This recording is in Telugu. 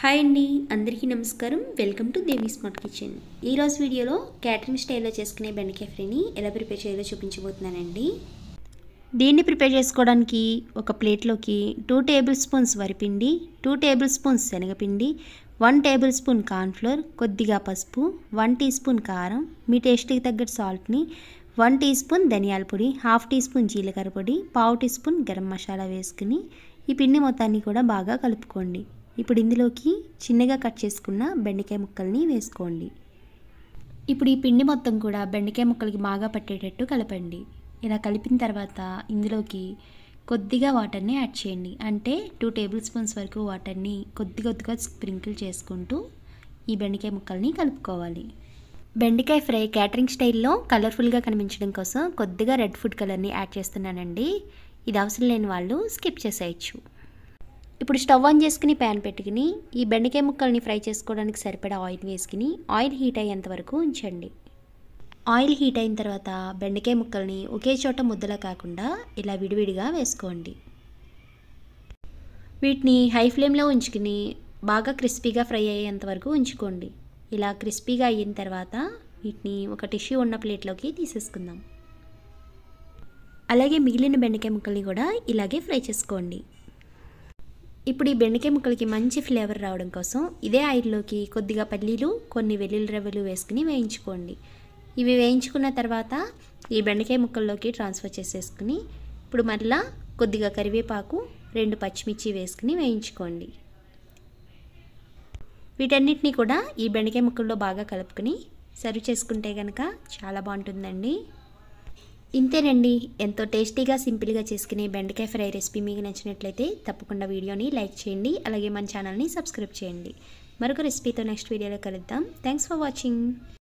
హాయ్ అండి అందరికీ నమస్కారం welcome to Devi smart kitchen ఈరోజు వీడియోలో క్యాటరింగ్ స్టైల్లో చేసుకునే బెండకాయ ఫ్రీని ఎలా ప్రిపేర్ చేయాలో చూపించబోతున్నానండి దీన్ని ప్రిపేర్ చేసుకోవడానికి ఒక ప్లేట్లోకి టూ టేబుల్ స్పూన్స్ వరిపిండి టూ టేబుల్ స్పూన్స్ శనగపిండి వన్ టేబుల్ స్పూన్ కార్న్ఫ్లోర్ కొద్దిగా పసుపు వన్ టీ స్పూన్ కారం మీ టేస్ట్కి తగ్గట్టు సాల్ట్ని వన్ టీ స్పూన్ ధనియాల పొడి హాఫ్ టీ స్పూన్ జీలకర్ర పొడి పావు టీ స్పూన్ గరం మసాలా వేసుకుని ఈ పిండి మొత్తాన్ని కూడా బాగా కలుపుకోండి ఇప్పుడు ఇందులోకి చిన్నగా కట్ చేసుకున్న బెండకాయ ముక్కల్ని వేసుకోండి ఇప్పుడు ఈ పిండి మొత్తం కూడా బెండకాయ ముక్కలకి బాగా పట్టేటట్టు కలపండి ఇలా కలిపిన తర్వాత ఇందులోకి కొద్దిగా వాటర్ని యాడ్ చేయండి అంటే టూ టేబుల్ స్పూన్స్ వరకు వాటర్ని కొద్ది కొద్దిగా స్ప్రింకిల్ చేసుకుంటూ ఈ బెండకాయ ముక్కల్ని కలుపుకోవాలి బెండకాయ ఫ్రై క్యాటరింగ్ స్టైల్లో కలర్ఫుల్గా కనిపించడం కోసం కొద్దిగా రెడ్ ఫుడ్ కలర్ని యాడ్ చేస్తున్నానండి ఇది అవసరం లేని వాళ్ళు స్కిప్ చేసేయచ్చు ఇప్పుడు స్టవ్ ఆన్ చేసుకుని ప్యాన్ పెట్టుకుని ఈ బెండకాయ ముక్కల్ని ఫ్రై చేసుకోవడానికి సరిపడా ఆయిల్ వేసుకుని ఆయిల్ హీట్ అయ్యేంత వరకు ఉంచండి ఆయిల్ హీట్ అయిన తర్వాత బెండకాయ ముక్కల్ని ఒకే చోట ముద్దలా కాకుండా ఇలా విడివిడిగా వేసుకోండి వీటిని హై ఫ్లేమ్లో ఉంచుకుని బాగా క్రిస్పీగా ఫ్రై అయ్యేంత వరకు ఉంచుకోండి ఇలా క్రిస్పీగా అయిన తర్వాత వీటిని ఒక టిష్యూ ఉన్న ప్లేట్లోకి తీసేసుకుందాం అలాగే మిగిలిన బెండకాయ ముక్కల్ని కూడా ఇలాగే ఫ్రై చేసుకోండి ఇప్పుడు ఈ బెండకాయ ముక్కలకి మంచి ఫ్లేవర్ రావడం కోసం ఇదే ఆయిల్లోకి కొద్దిగా పల్లీలు కొన్ని వెల్లుల్లి రవ్వలు వేసుకుని వేయించుకోండి ఇవి వేయించుకున్న తర్వాత ఈ బెండకాయ ముక్కల్లోకి ట్రాన్స్ఫర్ చేసేసుకుని ఇప్పుడు మరలా కొద్దిగా కరివేపాకు రెండు పచ్చిమిర్చి వేసుకుని వేయించుకోండి వీటన్నిటిని కూడా ఈ బెండకాయ ముక్కల్లో బాగా కలుపుకుని సర్వ్ చేసుకుంటే కనుక చాలా బాగుంటుందండి ఇంతేనండి ఎంతో టేస్టీగా సింపుల్గా చేసుకునే బెండకాయ ఫ్రై రెసిపీ మీకు నచ్చినట్లయితే తప్పకుండా వీడియోని లైక్ చేయండి అలాగే మన ఛానల్ని సబ్స్క్రైబ్ చేయండి మరొక రెసిపీతో నెక్స్ట్ వీడియోలో కలుద్దాం థ్యాంక్స్ ఫర్ వాచింగ్